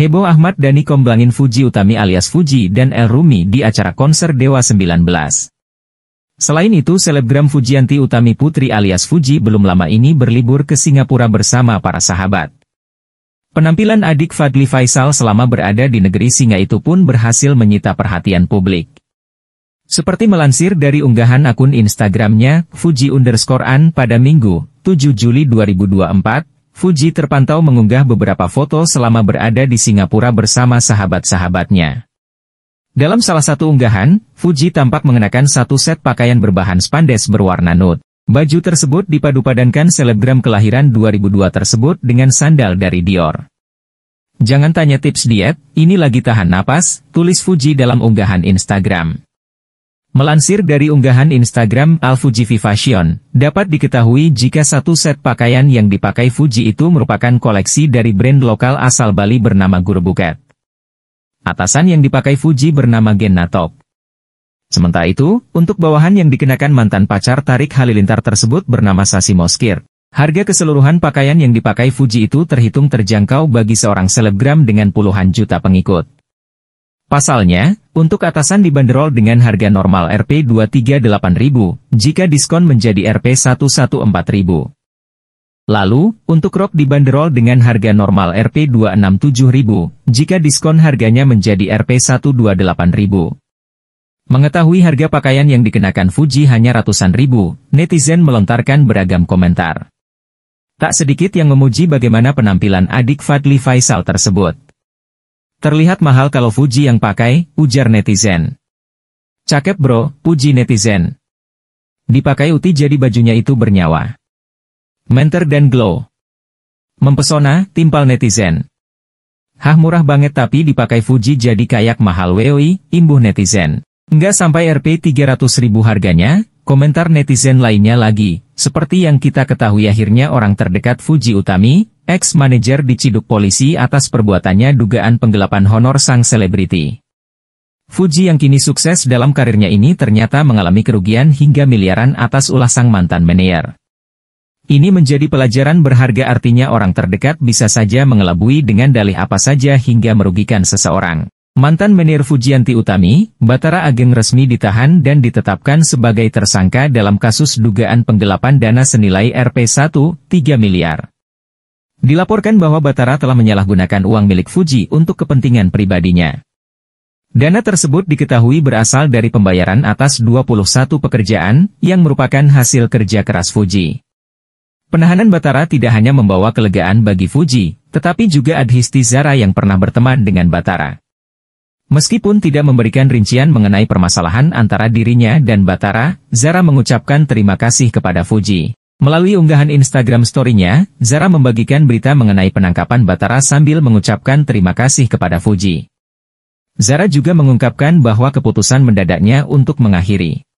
Heboh Ahmad Dhani komblangin Fuji Utami alias Fuji dan El Rumi di acara konser Dewa 19. Selain itu selebgram Fujianti Utami Putri alias Fuji belum lama ini berlibur ke Singapura bersama para sahabat. Penampilan adik Fadli Faisal selama berada di negeri singa itu pun berhasil menyita perhatian publik. Seperti melansir dari unggahan akun Instagramnya, Fuji underscore An pada Minggu, 7 Juli 2024, Fuji terpantau mengunggah beberapa foto selama berada di Singapura bersama sahabat-sahabatnya. Dalam salah satu unggahan, Fuji tampak mengenakan satu set pakaian berbahan spandex berwarna nude. Baju tersebut dipadupadankan selebgram kelahiran 2002 tersebut dengan sandal dari Dior. Jangan tanya tips diet, ini lagi tahan napas, tulis Fuji dalam unggahan Instagram. Melansir dari unggahan Instagram Al-Fuji Fashion, dapat diketahui jika satu set pakaian yang dipakai Fuji itu merupakan koleksi dari brand lokal asal Bali bernama Guru Buket. Atasan yang dipakai Fuji bernama Gen Natop. Sementara itu, untuk bawahan yang dikenakan mantan pacar Tarik Halilintar tersebut bernama Sasi Moskir. Harga keseluruhan pakaian yang dipakai Fuji itu terhitung terjangkau bagi seorang selebgram dengan puluhan juta pengikut. Pasalnya, untuk atasan dibanderol dengan harga normal Rp238.000, jika diskon menjadi Rp114.000. Lalu, untuk rok dibanderol dengan harga normal Rp267.000, jika diskon harganya menjadi Rp128.000. Mengetahui harga pakaian yang dikenakan Fuji hanya ratusan ribu, netizen melontarkan beragam komentar. Tak sedikit yang memuji bagaimana penampilan adik Fadli Faisal tersebut. Terlihat mahal kalau Fuji yang pakai, ujar netizen. Cakep bro, puji netizen. Dipakai Uti jadi bajunya itu bernyawa. Menter dan glow. Mempesona, timpal netizen. Hah murah banget tapi dipakai Fuji jadi kayak mahal WOI, imbuh netizen. Nggak sampai Rp 300 harganya, komentar netizen lainnya lagi, seperti yang kita ketahui akhirnya orang terdekat Fuji Utami, ex manager diciduk polisi atas perbuatannya dugaan penggelapan honor sang selebriti. Fuji yang kini sukses dalam karirnya ini ternyata mengalami kerugian hingga miliaran atas ulah sang mantan manajer. Ini menjadi pelajaran berharga artinya orang terdekat bisa saja mengelabui dengan dalih apa saja hingga merugikan seseorang. Mantan menir Fujianti Utami, Batara Ageng resmi ditahan dan ditetapkan sebagai tersangka dalam kasus dugaan penggelapan dana senilai rp 13 miliar. Dilaporkan bahwa Batara telah menyalahgunakan uang milik Fuji untuk kepentingan pribadinya. Dana tersebut diketahui berasal dari pembayaran atas 21 pekerjaan, yang merupakan hasil kerja keras Fuji. Penahanan Batara tidak hanya membawa kelegaan bagi Fuji, tetapi juga Adhisti Zara yang pernah berteman dengan Batara. Meskipun tidak memberikan rincian mengenai permasalahan antara dirinya dan Batara, Zara mengucapkan terima kasih kepada Fuji. Melalui unggahan Instagram story-nya, Zara membagikan berita mengenai penangkapan Batara sambil mengucapkan terima kasih kepada Fuji. Zara juga mengungkapkan bahwa keputusan mendadaknya untuk mengakhiri